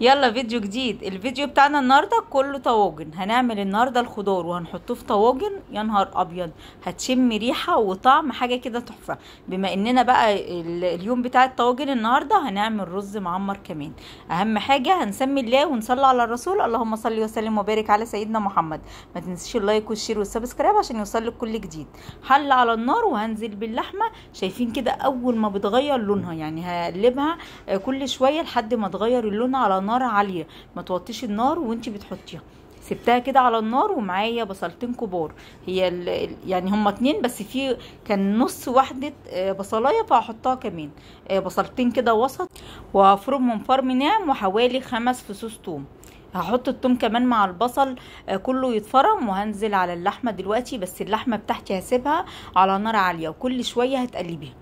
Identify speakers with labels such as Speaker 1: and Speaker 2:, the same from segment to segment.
Speaker 1: يلا فيديو جديد الفيديو بتاعنا النهارده كله طواجن هنعمل النهارده الخضار وهنحطه في طواجن يا نهار ابيض هتشم ريحه وطعم حاجه كده تحفه بما اننا بقى اليوم بتاع الطواجن النهارده هنعمل رز معمر كمان اهم حاجه هنسمي الله ونصلي على الرسول اللهم صل وسلم وبارك على سيدنا محمد ما تنسيش اللايك والشير والسبسكرايب عشان يوصلك كل جديد حل على النار وهنزل باللحمه شايفين كده اول ما بتغير لونها يعني هقلبها كل شويه لحد ما تغير اللون على نار عاليه ما توطيش النار وانت بتحطيها سبتها كده على النار ومعايا بصلتين كبار هي يعني هما اتنين بس في كان نص واحدة آه، بصلاية فهحطها كمان آه، بصلتين كده وسط وهفرمهم فرم ناعم وحوالي خمس فصوص توم هحط التوم كمان مع البصل آه، كله يتفرم وهنزل على اللحمة دلوقتي بس اللحمة بتاعتي هسيبها على نار عالية وكل شوية هتقلبيها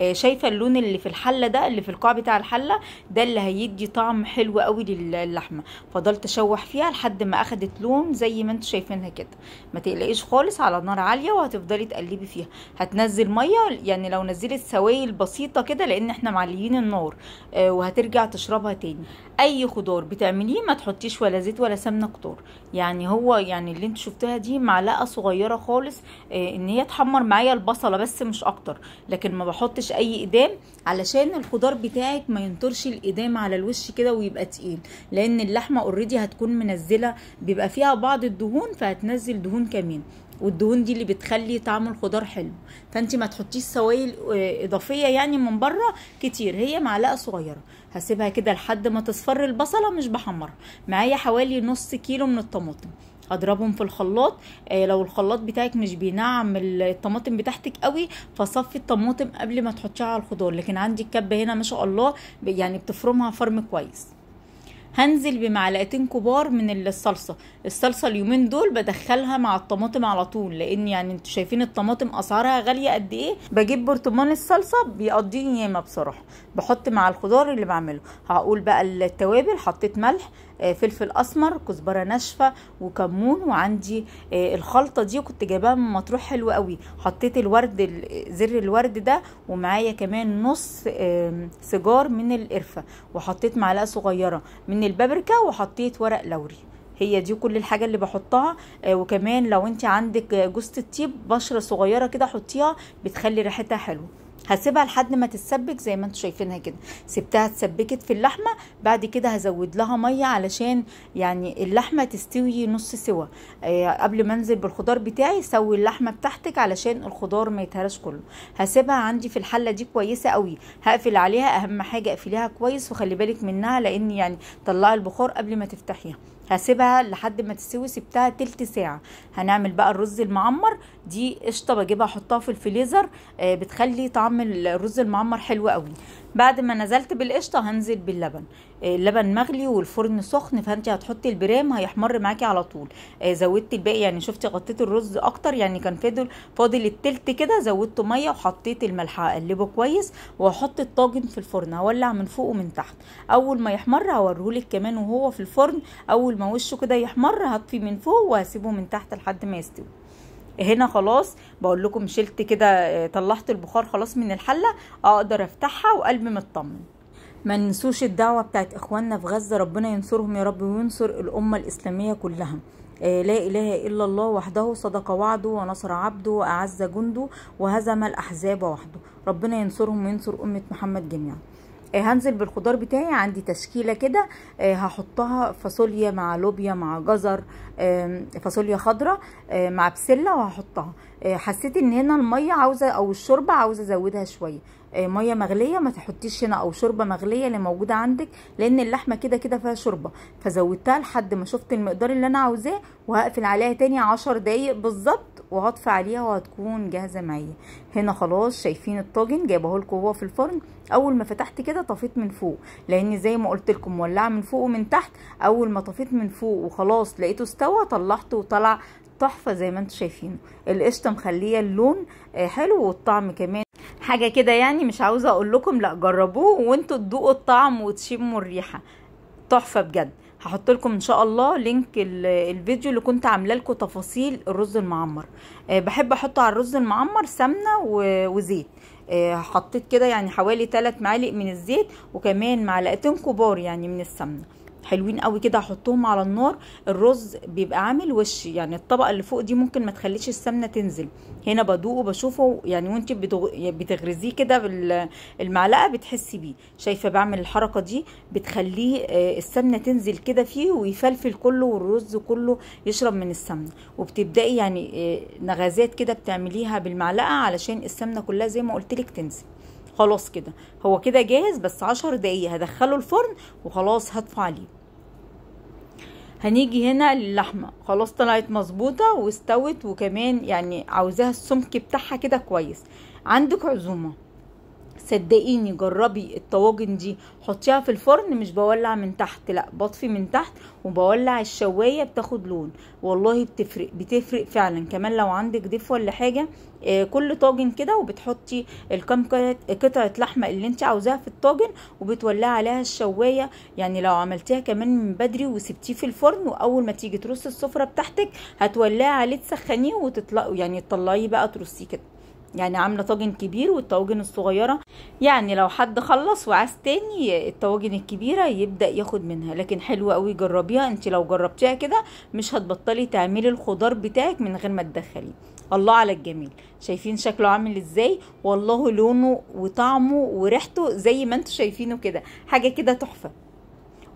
Speaker 1: آه، شايفه اللون اللي في الحله ده اللي في القاع بتاع الحله ده اللي هيدي طعم حلو قوي للحمه فضلت اشوح فيها لحد ما اخدت لون زي ما انتم شايفينها كده ما تقلقيش خالص على نار عاليه وهتفضلي تقلبي فيها هتنزل ميه يعني لو نزلت سوائل بسيطه كده لان احنا معليين النار آه، وهترجع تشربها تاني اي خضار بتعمليه ما تحطيش ولا زيت ولا سمنه كتار يعني هو يعني اللي انتوا شفتوها دي معلقه صغيره خالص آه، ان هي تحمر معايا البصله بس مش اكتر لكن ما بحطش فيش اي ادام علشان الخضار بتاعك ما ينطرش الايدام على الوش كده ويبقى تقيل لان اللحمه اوريدي هتكون منزله بيبقى فيها بعض الدهون فهتنزل دهون كمان والدهون دي اللي بتخلي طعم الخضار حلو فانت ما تحطيش سوائل آه، اضافيه يعني من بره كتير هي معلقه صغيره هسيبها كده لحد ما تصفر البصله مش بحمرها معايا حوالي نص كيلو من الطماطم اضربهم في الخلاط آه لو الخلاط بتاعك مش بينعم الطماطم بتاعتك قوي فصفي الطماطم قبل ما تحطيها على الخضار لكن عندي الكبه هنا ما شاء الله يعني بتفرمها فرم كويس هنزل بمعلقتين كبار من الصلصه الصلصه اليومين دول بدخلها مع الطماطم على طول لان يعني انتوا شايفين الطماطم اسعارها غاليه قد ايه بجيب برطمان الصلصه بيقضيني ياما بصراحه بحط مع الخضار اللي بعمله هقول بقى التوابل حطيت ملح آه، فلفل اسمر كزبره ناشفه وكمون وعندي آه، الخلطه دي كنت جايباها من مطروح حلو قوي حطيت الورد زر الورد ده ومعايا كمان نص سيجار من القرفه وحطيت معلقه صغيره من من البابريكا وحطيت ورق لوري هي دي كل الحاجه اللي بحطها آه وكمان لو انت عندك آه، جوزة الطيب بشره صغيره كده حطيها بتخلي ريحتها حلوه هسيبها لحد ما تتسبك زي ما انتم شايفينها كده سبتها اتسبكت في اللحمه بعد كده هزود لها ميه علشان يعني اللحمه تستوي نص سوا آه، قبل ما انزل بالخضار بتاعي سوي اللحمه بتاعتك علشان الخضار ما يتهرش كله هسيبها عندي في الحله دي كويسه قوي هقفل عليها اهم حاجه اقفليها كويس وخلي بالك منها لان يعني طلعي البخار قبل ما تفتحيها هسيبها لحد ما تستوي سبتها تلت ساعه هنعمل بقى الرز المعمر دي قشطه بجيبها احطها في الفليزر آه، بتخلي طعم الرز المعمر حلو قوي بعد ما نزلت بالقشطه هنزل باللبن آه، اللبن مغلي والفرن سخن فانت هتحطي البرام هيحمر معاكي على طول آه، زودت الباقي يعني شفتي غطيت الرز اكتر يعني كان فاضل فاضل التلت كده زودته ميه وحطيت الملح اقلبه كويس واحط الطاجن في الفرن هولع من فوق ومن تحت اول ما يحمر هوريهولك كمان وهو في الفرن اول ما وشه كده يحمر هطفي من فوق وهسيبه من تحت لحد ما يستوي هنا خلاص بقول لكم شلت كده آه، طلعت البخار خلاص من الحله اقدر افتحها وقلبي مطمن ما ننسوش الدعوه بتاعت اخواننا في غزه ربنا ينصرهم يا رب وينصر الامه الاسلاميه كلها آه، لا إله إلا الله وحده صدق وعده ونصر عبده وأعز جنده وهزم الأحزاب وحده ربنا ينصرهم وينصر أمة محمد جميعا آه، هنزل بالخضار بتاعي عندي تشكيله كده آه، هحطها فاصوليا مع لوبيا مع جزر فاصوليا خضراء آه، مع بسله وهحطها حسيت ان هنا الميه عاوزه او الشوربه عاوزه ازودها شويه ميه مغليه ما تحطيش هنا او شوربه مغليه اللي موجوده عندك لان اللحمه كده كده فيها شوربه فزودتها لحد ما شفت المقدار اللي انا عاوزاه وهقفل عليها تاني عشر دقايق بالظبط وهطفي عليها وهتكون جاهزه معايا هنا خلاص شايفين الطاجن جايبه لكم هو في الفرن اول ما فتحت كده طفيت من فوق لان زي ما قلت لكم مولعه من فوق ومن تحت اول ما طفيت من فوق وخلاص لقيته استوى طلعته وطلع تحفه زي ما انتم شايفينه القشطه مخليه اللون آه، حلو والطعم كمان حاجه كده يعني مش عاوزه اقول لكم لا جربوه وانتوا تدوقوا الطعم وتشموا الريحه تحفه بجد هحط لكم ان شاء الله لينك الفيديو اللي كنت عامله لكم تفاصيل الرز المعمر آه، بحب احط على الرز المعمر سمنه وزيت آه، حطيت كده يعني حوالي 3 معالق من الزيت وكمان معلقتين كبار يعني من السمنه حلوين قوي كده هحطهم على النار الرز بيبقى عامل وش يعني الطبقه اللي فوق دي ممكن ما تخليش السمنه تنزل هنا بدوقه بشوفه يعني وانت بتغرزيه كده بالمعلقه بتحسي بيه شايفه بعمل الحركه دي بتخليه آه، السمنه تنزل كده فيه ويفلفل كله والرز كله يشرب من السمنه وبتبداي يعني آه، نغازات كده بتعمليها بالمعلقه علشان السمنه كلها زي ما قلت لك تنزل خلاص كده هو كده جاهز بس عشر دقايق هدخله الفرن وخلاص هدفع عليه هنيجي هنا للحمة خلاص طلعت مظبوطة واستوت وكمان يعني عاوزاها السمك بتاعها كده كويس عندك عزومة صدقيني جربي الطواجن دي حطيها في الفرن مش بولع من تحت لا بطفي من تحت وبولع الشوايه بتاخد لون والله بتفرق بتفرق فعلا كمان لو عندك ضيف ولا حاجه آه كل طاجن كده وبتحطي الكم قطعه لحمه اللي انت عاوزاها في الطاجن وبتولع عليها الشوايه يعني لو عملتيها كمان من بدري وسبتيه في الفرن واول ما تيجي ترص السفره بتاعتك هتولعي عليه تسخنيه وتطلقوا يعني تطلعيه بقى ترصيه كده يعني عامله طاجن كبير والطواجن الصغيره يعني لو حد خلص وعاز تاني الطواجن الكبيره يبدا ياخد منها لكن حلوه قوي جربيها انت لو جربتيها كده مش هتبطلي تعملي الخضار بتاعك من غير ما تدخليه الله على الجميل شايفين شكله عامل ازاي والله لونه وطعمه وريحته زي ما انتوا شايفينه كده حاجه كده تحفه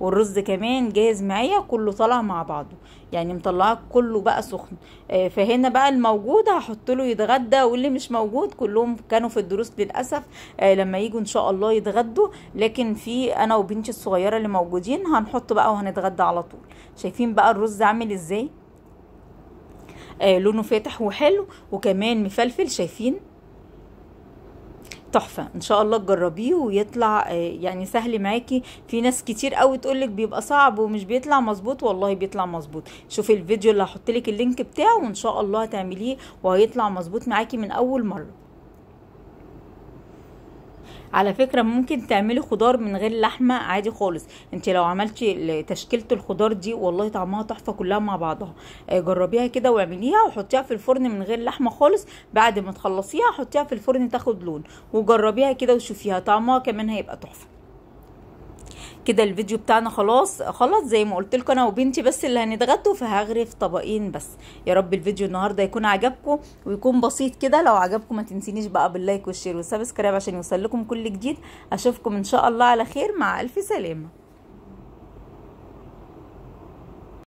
Speaker 1: والرز كمان جاهز معايا كله طالع مع بعضه يعني مطلعاه كله بقى سخن آه، فهنا بقى الموجود هحط له يتغدى واللي مش موجود كلهم كانوا في الدروس للاسف آه، لما يجوا ان شاء الله يتغدوا لكن في انا وبنتي الصغيره اللي موجودين هنحط بقى وهنتغدى على طول شايفين بقى الرز عامل ازاي آه، لونه فاتح وحلو وكمان مفلفل شايفين تحفه ان شاء الله تجربيه ويطلع آه، يعني سهل معاكي في ناس كتير قوي تقولك بيبقى صعب ومش بيطلع مظبوط والله بيطلع مظبوط شوفي الفيديو اللي هحطلك اللينك بتاعه وان شاء الله هتعمليه وهيطلع مظبوط معاكي من اول مره على فكره ممكن تعملي خضار من غير لحمه عادي خالص انت لو عملتي تشكيله الخضار دي والله طعمها تحفه كلها مع بعضها اه، جربيها كده واعمليها وحطيها في الفرن من غير لحمه خالص بعد ما تخلصيها حطيها في الفرن تاخد لون وجربيها كده وشوفيها طعمها كمان هيبقى تحفه كده الفيديو بتاعنا خلاص خلص زي ما قلت لكم انا وبنتي بس اللي هنتغدوا فهغرف طبقين بس يا رب الفيديو النهارده يكون عجبكم ويكون بسيط كده لو عجبكم ما تنسينيش بقى باللايك والشير والسبسكرايب عشان يوصل لكم كل جديد اشوفكم ان شاء الله على خير مع الف سلامه